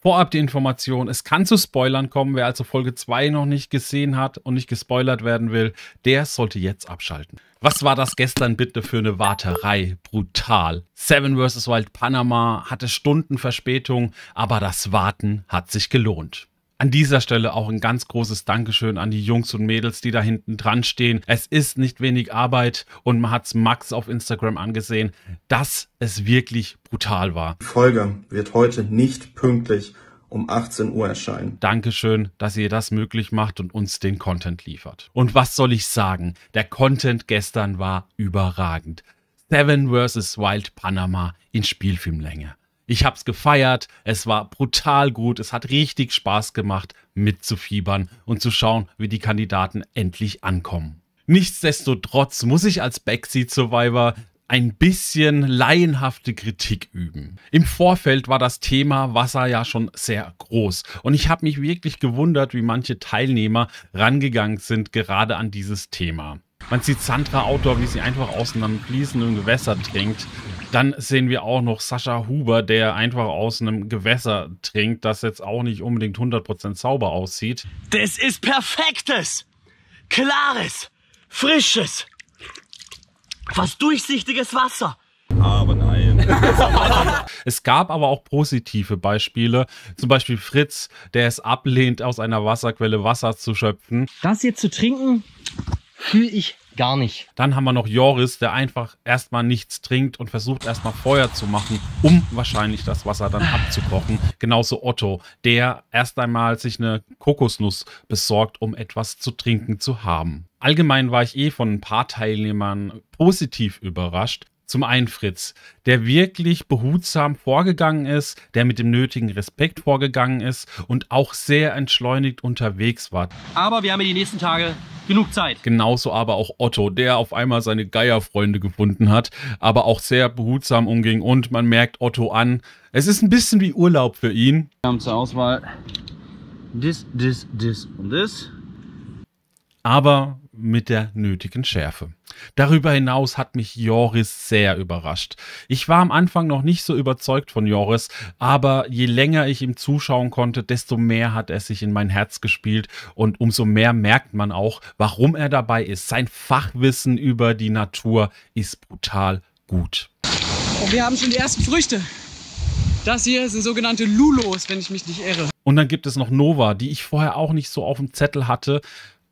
Vorab die Information, es kann zu Spoilern kommen. Wer also Folge 2 noch nicht gesehen hat und nicht gespoilert werden will, der sollte jetzt abschalten. Was war das gestern bitte für eine Warterei? Brutal. Seven vs. Wild Panama hatte Stunden Verspätung, aber das Warten hat sich gelohnt. An dieser Stelle auch ein ganz großes Dankeschön an die Jungs und Mädels, die da hinten dran stehen. Es ist nicht wenig Arbeit und man hat es Max auf Instagram angesehen, dass es wirklich brutal war. Die Folge wird heute nicht pünktlich um 18 Uhr erscheinen. Dankeschön, dass ihr das möglich macht und uns den Content liefert. Und was soll ich sagen? Der Content gestern war überragend. Seven vs. Wild Panama in Spielfilmlänge. Ich hab's gefeiert. Es war brutal gut. Es hat richtig Spaß gemacht, mitzufiebern und zu schauen, wie die Kandidaten endlich ankommen. Nichtsdestotrotz muss ich als Backseat Survivor ein bisschen laienhafte Kritik üben. Im Vorfeld war das Thema Wasser ja schon sehr groß und ich habe mich wirklich gewundert, wie manche Teilnehmer rangegangen sind gerade an dieses Thema. Man sieht Sandra Outdoor, wie sie einfach aus einem fließenden Gewässer trinkt. Dann sehen wir auch noch Sascha Huber, der einfach aus einem Gewässer trinkt, das jetzt auch nicht unbedingt 100% sauber aussieht. Das ist perfektes, klares, frisches, fast durchsichtiges Wasser. Aber nein. es gab aber auch positive Beispiele. Zum Beispiel Fritz, der es ablehnt, aus einer Wasserquelle Wasser zu schöpfen. Das hier zu trinken, fühle ich gar nicht. Dann haben wir noch Joris, der einfach erstmal nichts trinkt und versucht erstmal Feuer zu machen, um wahrscheinlich das Wasser dann abzukochen. Genauso Otto, der erst einmal sich eine Kokosnuss besorgt, um etwas zu trinken zu haben. Allgemein war ich eh von ein paar Teilnehmern positiv überrascht. Zum einen Fritz, der wirklich behutsam vorgegangen ist, der mit dem nötigen Respekt vorgegangen ist und auch sehr entschleunigt unterwegs war. Aber wir haben ja die nächsten Tage Genug Zeit. Genauso aber auch Otto, der auf einmal seine Geierfreunde gefunden hat, aber auch sehr behutsam umging und man merkt Otto an. Es ist ein bisschen wie Urlaub für ihn. Wir haben zur Auswahl das, das, das und das. Aber mit der nötigen Schärfe. Darüber hinaus hat mich Joris sehr überrascht. Ich war am Anfang noch nicht so überzeugt von Joris, aber je länger ich ihm zuschauen konnte, desto mehr hat er sich in mein Herz gespielt und umso mehr merkt man auch, warum er dabei ist. Sein Fachwissen über die Natur ist brutal gut. Und oh, wir haben schon die ersten Früchte. Das hier sind sogenannte Lulos, wenn ich mich nicht irre. Und dann gibt es noch Nova, die ich vorher auch nicht so auf dem Zettel hatte,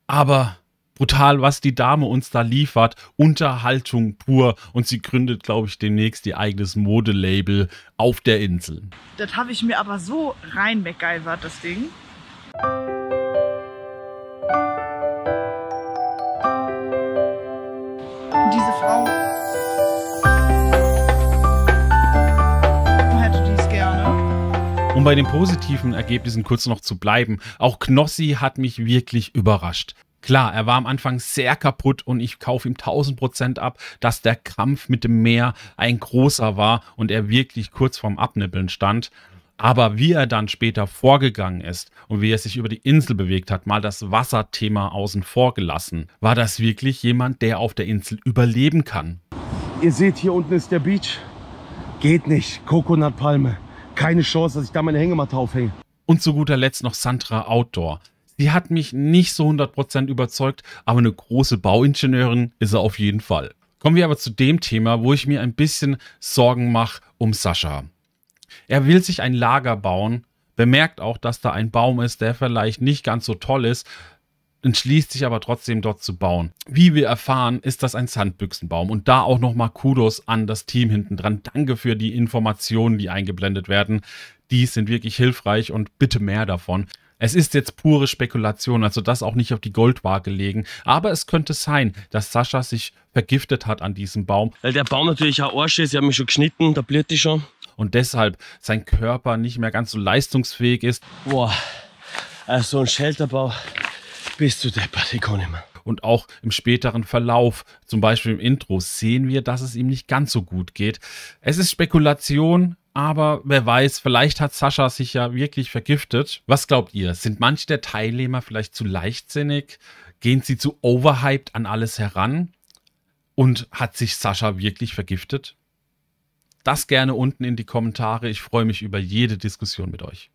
aber brutal, was die Dame uns da liefert. Unterhaltung pur. Und sie gründet, glaube ich, demnächst ihr eigenes Modelabel auf der Insel. Das habe ich mir aber so rein MacGyvert, das Ding. Diese Frau Um bei den positiven Ergebnissen kurz noch zu bleiben, auch Knossi hat mich wirklich überrascht. Klar, er war am Anfang sehr kaputt und ich kaufe ihm 1000 Prozent ab, dass der Kampf mit dem Meer ein großer war und er wirklich kurz vorm Abnippeln stand. Aber wie er dann später vorgegangen ist und wie er sich über die Insel bewegt hat, mal das Wasserthema außen vor gelassen, war das wirklich jemand, der auf der Insel überleben kann. Ihr seht, hier unten ist der Beach. Geht nicht. Coconut Palme. Keine Chance, dass ich da meine Hängematte aufhänge. Und zu guter Letzt noch Sandra Outdoor. Sie hat mich nicht so 100% überzeugt, aber eine große Bauingenieurin ist er auf jeden Fall. Kommen wir aber zu dem Thema, wo ich mir ein bisschen Sorgen mache um Sascha. Er will sich ein Lager bauen, bemerkt auch, dass da ein Baum ist, der vielleicht nicht ganz so toll ist, entschließt sich aber trotzdem dort zu bauen. Wie wir erfahren, ist das ein Sandbüchsenbaum und da auch nochmal Kudos an das Team hinten dran. Danke für die Informationen, die eingeblendet werden. Die sind wirklich hilfreich und bitte mehr davon. Es ist jetzt pure Spekulation, also das auch nicht auf die Goldwaage legen. Aber es könnte sein, dass Sascha sich vergiftet hat an diesem Baum. Weil der Baum natürlich auch Arsch ist, ich habe mich schon geschnitten, da blüht die schon. Und deshalb sein Körper nicht mehr ganz so leistungsfähig ist. Boah, also so ein Shelterbau bist du deppert, ich kann nicht mehr und auch im späteren Verlauf, zum Beispiel im Intro, sehen wir, dass es ihm nicht ganz so gut geht. Es ist Spekulation, aber wer weiß, vielleicht hat Sascha sich ja wirklich vergiftet. Was glaubt ihr? Sind manche der Teilnehmer vielleicht zu leichtsinnig? Gehen sie zu overhyped an alles heran? Und hat sich Sascha wirklich vergiftet? Das gerne unten in die Kommentare. Ich freue mich über jede Diskussion mit euch.